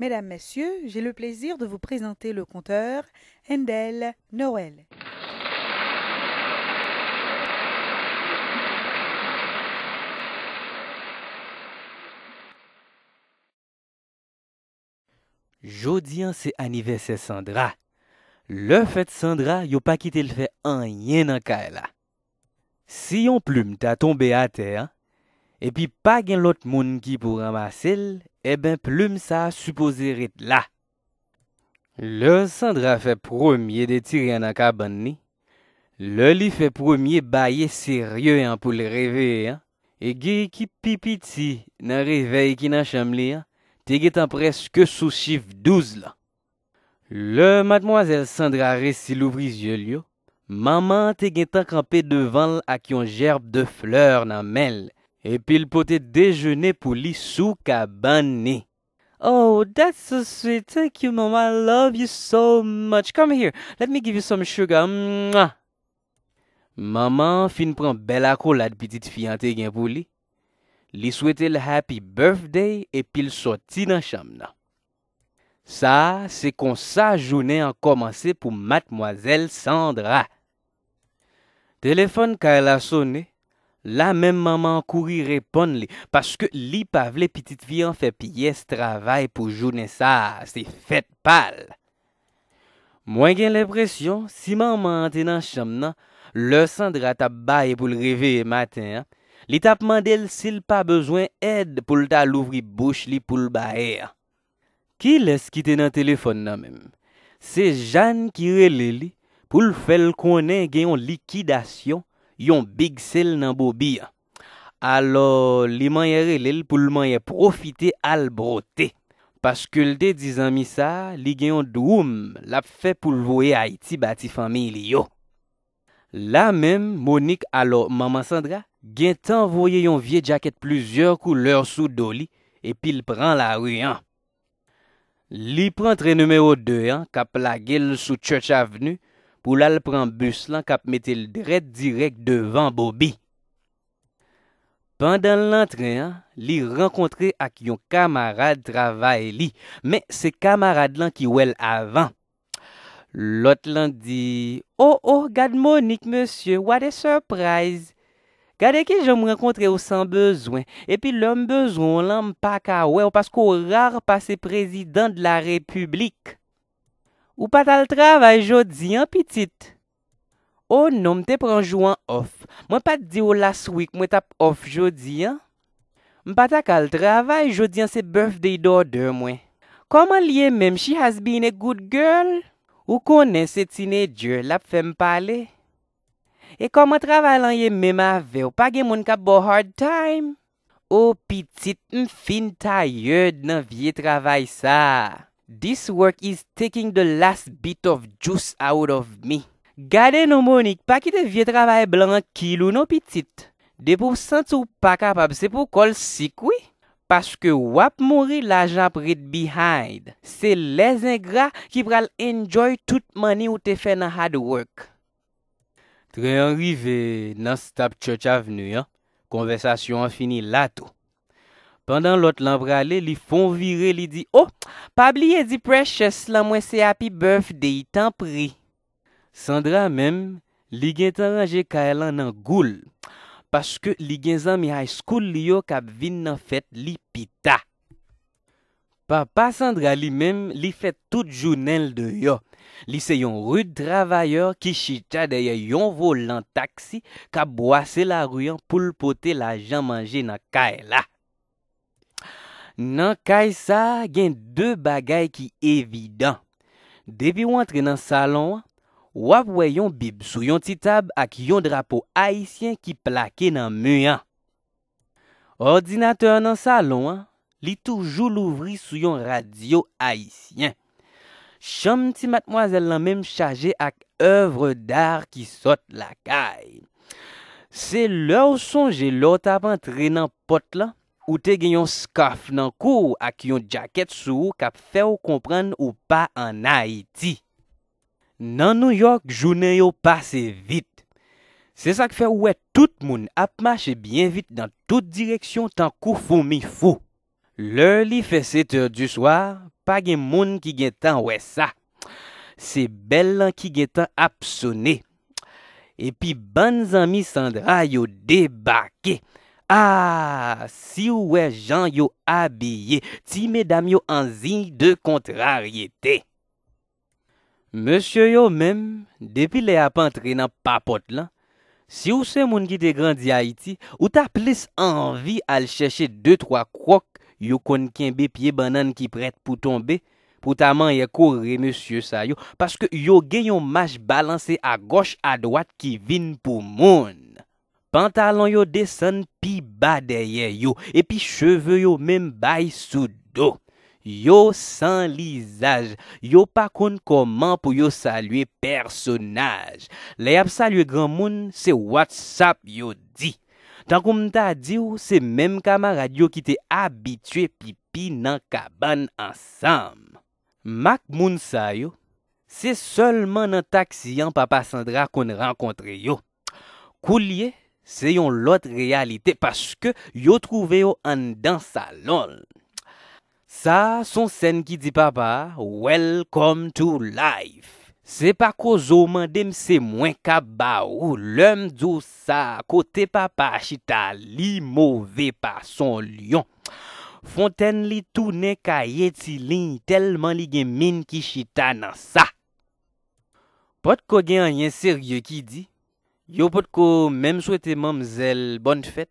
Mesdames, Messieurs, j'ai le plaisir de vous présenter le conteur Endel Noël. Jodien, c'est anniversaire Sandra. Le fête Sandra, yo pas quitté le fait en rien dans Si on plume t'a tombé à terre, et puis pas gen l'autre monde qui pour ramasser, e ben ploum sa a suposiret la. Le sandra fe promye deti re an akab an ni. Le li fe promye baye serye an pou le revei an. E ge ki pipiti nan revei ki nan chamli an, te ge tan preske sou chif douz la. Le matmoazel sandra re si louvri zyol yo, maman te ge tan kampe devan l ak yon gerb de fleur nan menl, Epil pote dejeune pou li sou kaban ni. Oh, that's so sweet. Thank you, maman. I love you so much. Come here. Let me give you some sugar. Maman fin pran bel akro la di pitit fiyante gen pou li. Li souete l'happy birthday epil soti nan cham nan. Sa, se kon sa jounen an komanse pou matmoazel Sandra. Telefon kare la sone. La menm manman kouri repon li, paske li pa vle pitit vi an fe piye se travay pou jounen sa, se fet pal. Mwen gen l'impresyon, si manman an tenan cham nan, le san dra tap baye pou l'reve e maten, li tapman del sil pa bezwen ed pou lta l'ouvri bouch li pou l'baer. Ki les ki tenan telefon nan menm? Se jan ki rele li pou l fel konen gen yon likidasyon, yon big sel nan bobi an. Alo, li manye relil pou l manye profite al brote. Paske l de dizan mi sa, li genyon dwoum lap fe pou l voye a iti bati fami li yo. La men, Monique alo maman Sandra, gen tan voye yon vie jaket pluzyor kou lor sou do li, epil pran la wiyan. Li pran tre numero 2 an, kap la gel sou church avenu, pou lal pran bus lan kap metil dred direk devan Bobi. Pendan lantren, li renkontre ak yon kamarad travay li, men se kamarad lan ki wèl avan. Lot lan di, Oh oh, gade Monique, monsieur, what a surprise! Gade ki jom renkontre ou san bezwen, epi lom bezwen lom pa ka wè ou pasko rar pase prezident de la republik. Ou pat al travay jodi an, pitit? Ou nou, mte pranjou an off. Mwen pat di ou last week mwen tap off jodi an. Mwen pat ak al travay jodi an se birthday doder mwen. Koman liye menm she has been a good girl? Ou konen se tine djur lap fe mpale? E koman travay lan ye menm avew? Page moun kap bo hard time? Ou pitit, mfin tayyed nan vie travay sa? This work is taking the last bit of juice out of me. Gade nou monik, pa ki te vie travay blan kilou nou pitit. De pou sent sou pa kapab, se pou kol sikwi. Paske wap mori la jan prit bihaid. Se lezen gra ki pral enjoy tout mani ou te fè nan had work. Tre yon rive nan stap Church Avenue, konvesasyon an fini lato. Pendan lot lan prale, li fon vire li di, Oh, pab liye di Precious, lan mwen se Happy Birthday tan pri. Sandra men, li gen tan range kailan nan goul, paske li gen zan mi high school li yo kap vin nan fet li pita. Papa Sandra li men, li fet tout jounel de yo. Li se yon rude travayor ki chita deye yon volan taksi kap boase la ruyan poulpote la jan manje nan kailan. Nan kay sa, gen dè bagay ki evidant. Dèvi wantre nan salon, wap wè yon bib sou yon titab ak yon drapo haisyen ki plake nan muyan. Ordinateur nan salon, li toujou louvri sou yon radio haisyen. Chom ti matmwazel nan menm chaje ak evre dar ki sot la kay. Se lè ou sonje lòt avan tre nan pot la, ou te gen yon skaf nan kou ak yon jaket sou kap fe ou kompran ou pa an Haiti. Nan New York, jounen yo pase vit. Se sa ke fe ouwe tout moun ap mache bien vit dan tout direksyon tan kou fomi fou. L'heure li fe seteur du swar, pa gen moun ki gen tan ouwe sa. Se bel lan ki gen tan ap sone. E pi ban zami Sandra yo debake. Ah, si ou wè e jan yo abye, ti me dam yo an zin de kontraryete. Monsye yo mèm, depi le apan tre nan papot lan, si ou se moun ki te grand ya iti, ou ta plis anvi al chèche 2-3 krok yo kon kenbe piye banan ki pret pou tombe, pou ta man ye kore monsye sa yo, paske yo gen yon maj balanse a goch a dwat ki vin pou moun. Pantalon yo desen pi ba deye yo. E pi cheve yo menm bay sou do. Yo san lisaj. Yo pa kon koman pou yo salwe personaj. Le yap salwe gran moun, se WhatsApp yo di. Tan koum ta di ou, se menm kamarad yo ki te abitwe pi pi nan kaban ansam. Mak moun sa yo. Se solman nan taksiyan papa Sandra kon renkontre yo. Kou liye? Se yon lot realite paske yo trouve yo an dan sa lol. Sa son sen ki di papa, Welcome to life. Se pa ko zoman dem se mwen ka ba ou lèm zou sa, ko te papa chita li mouve pa son lion. Fonten li tou ne ka yeti lin, telman li gen min ki chita nan sa. Pot ko gen an yen serye ki di, Yo pot ko mem souwete mam zel bon fèt.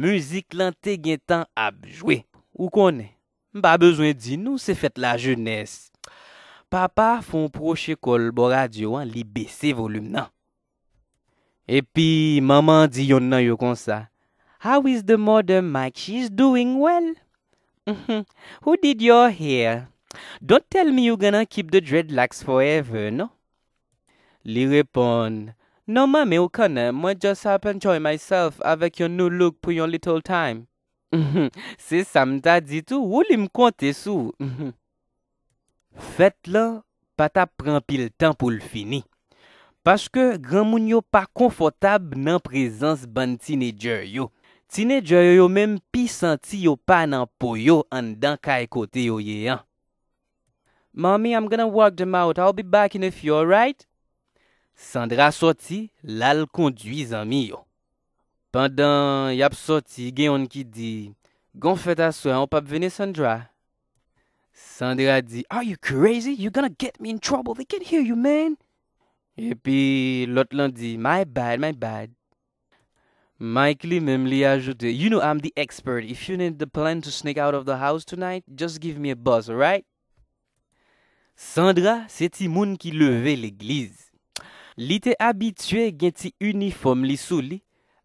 Muzik lan te gen tan ap jwè. Ou konè? Mpa bezwen di nou se fèt la jènes. Papa fon proche kol bo radyo an li bese volum nan. Epi, maman di yon nan yo konsa. How is the mother, Mike? She's doing well. Mhm. Who did your hair? Don't tell me you gonna keep the dreadlocks forever, no? Li repon... Non mame, ou kane, mwen just apen choy myself avèk yon nou lòk pou yon little time. Mh mh, se sa mta di tou, wou li mkwante sou? Mhm. Fèt la, pata pran pil tan pou l fini. Pashke, gran moun yo pa konfotab nan prezans ban tinejeryo. Tinejeryo yo mèm pi santi yo pa nan poyo an dan kaj kote yo yeyan. Mami, I'm gonna walk them out. I'll be back in a few, alright? Sandra soti, lal kondwi zanmi yo. Pendan yap soti, gen yon ki di, Gon feta swen, wap ap vene Sandra? Sandra di, Are you crazy? You gonna get me in trouble. They can't hear you, man. E pi, lot lan di, My bad, my bad. Mike li mem li ajote, You know I'm the expert. If you need the plan to sneak out of the house tonight, just give me a buzz, alright? Sandra, se ti moun ki leve l'eglize. Li te abitue gen ti uniform li sou li,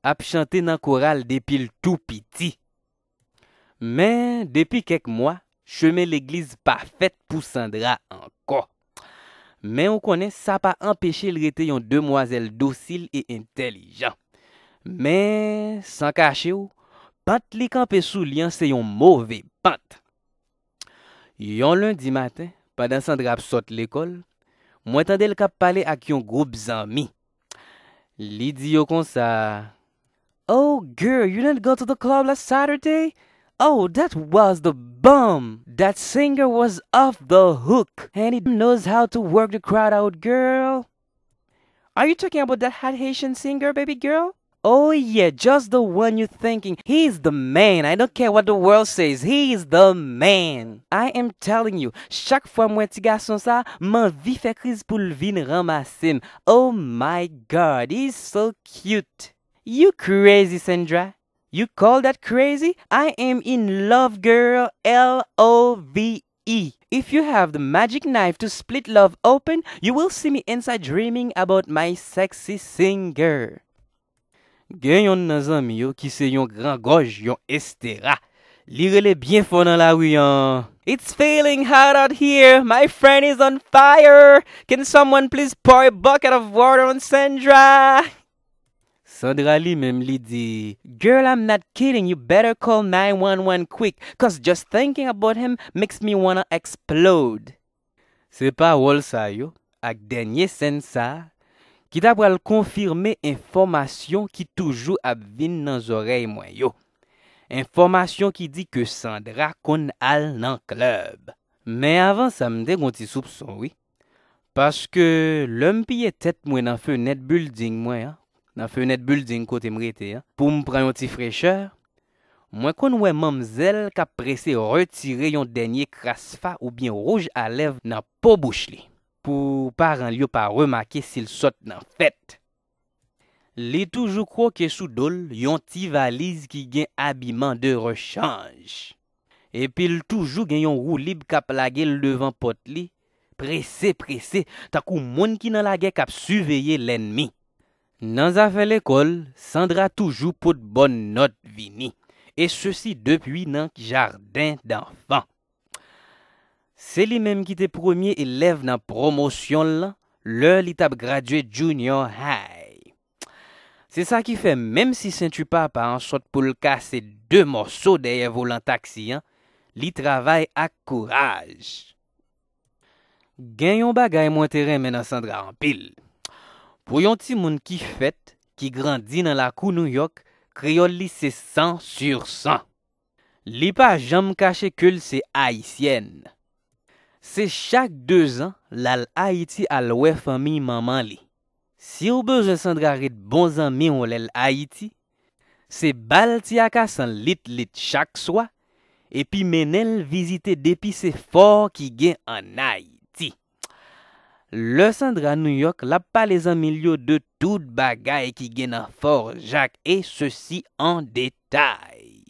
ap chante nan koral depil tou piti. Men, depi kek mwa, cheme l'egliz pa fèt pou Sandra anko. Men, ou konen, sa pa empèche l rete yon demwazel dosil e intelijan. Men, san kache ou, pant li kanpe sou li anse yon mouve pant. Yon lundi maten, padan Sandra ap sote l'ekol, Mwen tande l kap pale ak yon group zanmi. Li di yo kon sa. Oh girl, you didn't go to the club last Saturday? Oh, that was the bomb. That singer was off the hook. And he knows how to work the crowd out, girl. Are you talking about that hot Haitian singer, baby girl? Oh yeah, just the one you're thinking. He's the man. I don't care what the world says. He's the man. I am telling you, chaque fois mwen ti gason sa, man vi fe kriz pou l'vin ramasim. Oh my God, he's so cute. You crazy, Sandra. You call that crazy? I am in love, girl. L-O-V-E. If you have the magic knife to split love open, you will see me inside dreaming about my sexy singer. Gen yon nazan mi yo ki se yon gran goj yon estera. Lire le byen fon nan la wiyan. It's feeling hot out here. My friend is on fire. Can someone please pour a bucket of water on Sandra? Sandra li menm li di. Girl, I'm not kidding. You better call 911 quick. Cause just thinking about him makes me wanna explode. Se pa wol sa yo. Ak denye sen sa. ki da pral konfirme informasyon ki toujou ap vin nan zorey mwen yo. Informasyon ki di ke Sandra kon al nan klub. Men avan sa mdè gwen ti soubson wè, paske lèm piye tet mwen nan fe net bulding mwen, nan fe net bulding kote mwete, pou m pren yon ti frecheur, mwen kon wè mam zèl kap presè retire yon denye krasfa ou bien rouge alev nan po bouch li. pou pa ran liyo pa remake si l sot nan fèt. Li toujou kro ke sou dol yon ti valiz ki gen abiman de rechange. Epil toujou gen yon rou lib kap lage l devan pot li. Presè, presè, takou moun ki nan lage kap suveyye l ennmi. Nan zafè l ekol, sandra toujou pot bon not vini. E se si depwi nan ki jardin dan fè. Se li menm ki te promye elev nan promosyon lan, lor li tap graduer junior high. Se sa ki fe menm si sen tu pa pa ansot pou l kase de morsou deye volan taksi, li travay ak kouraj. Genyon bagay mwen teren men nan sandra an pil. Pou yon ti moun ki fet, ki grandin nan la kou Nouyok, kriol li se 100 sur 100. Li pa jem kache kul se aysyenne. Se chak 2 an, lal Haiti al we fami maman li. Si ou bej an sandra rit bon zanmi ou lal Haiti, se bal ti akas an lit-lit chak swa, epi men el vizite depi se for ki gen an Haiti. Le sandra New York la palè zanmil yo de tout bagay ki gen an for, jak e se si an detay.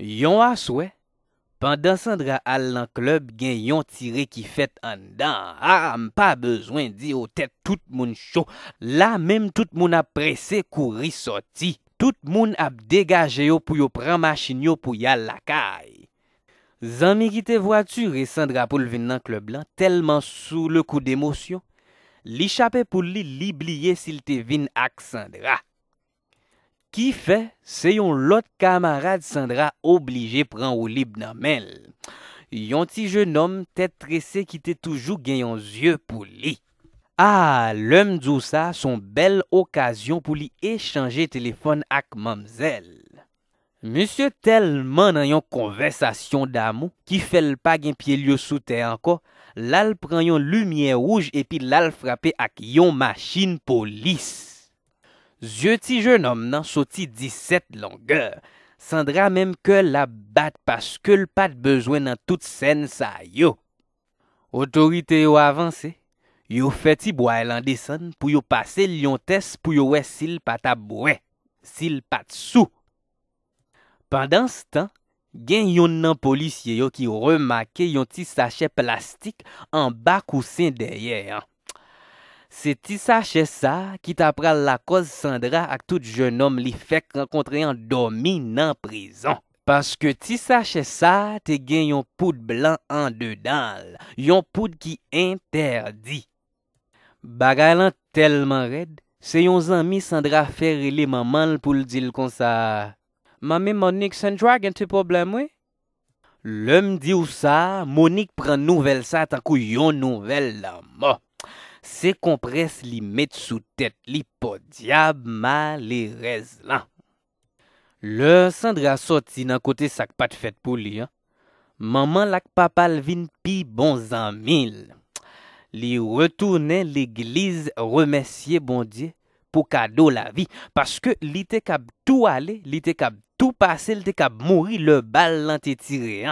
Yon aswe, Pandan Sandra al nan klub, gen yon tire ki fet an dan. Aram pa bezwen di yo tet tout moun chou. La menm tout moun ap prese kou ri soti. Tout moun ap degaje yo pou yo pran machin yo pou yal lakay. Zanmi ki te vwa tu re Sandra pou lvin nan klub lan, telman sou le kou demosyon. Li chapè pou li li bliye sil te vin ak Sandra. Ki fe, se yon lot kamarade sandra oblije pran ou lib namel. Yon ti jenom, tet tresè ki te toujou gen yon zye pou li. A, ah, lèm djousa son bel okasyon pou li echange telefon ak mamzel. Monsie telman nan yon konvesasyon damou, ki fel pa gen pye lyo soute anko, lal pran yon lumiè rouj epi lal frape ak yon machin polis. Zye ti jen om nan soti 17 longa, sandra menm ke la bat paskul pat bezwen nan tout senn sa yo. Otorite yo avanse, yo feti boye lan desan pou yo pase lyon tes pou yo we sil pat abwe, sil pat sou. Pendan s tan, gen yon nan polisye yo ki yo remake yon ti sachet plastik an bak ou sen derye an. Se ti sache sa, ki ta pral la koz Sandra ak tout jenom li fek renkontre an domine an prezon. Paske ti sache sa, te gen yon poud blan an de dal, yon poud ki interdi. Bagay lan telman red, se yon zami Sandra ferre li mamal pou l di l konsa. Mami Monique, Sandra gen te problem we? Lem di ou sa, Monique pran nouvel sa takou yon nouvel la ma. Se kompres li met sou tet, li po diab ma li rez lan. Le sandre a soti nan kote sak pa te fet pou li. Maman lak pa pal vin pi bon zan mil. Li retoune l'eglize remesye bondye pou kado la vi. Paske li te kab tou ale, li te kab tou pase, li te kab mouri le bal lan te tire.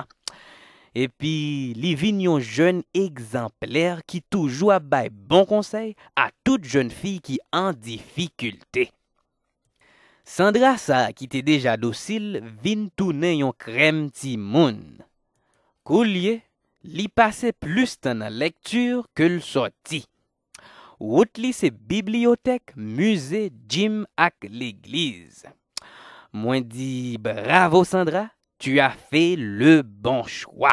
Epi, li vin yon jen ekzempler ki toujwa bay bon konsey a tout jen fi ki an difikulte. Sandra sa ki te deja dosil, vin toune yon krem ti moun. Kou liye, li pase plus tan a lektur ke l soti. Wout li se bibliotek, muze, jim ak l eglize. Mwen di, bravo Sandra, tu a fe le bon chwa.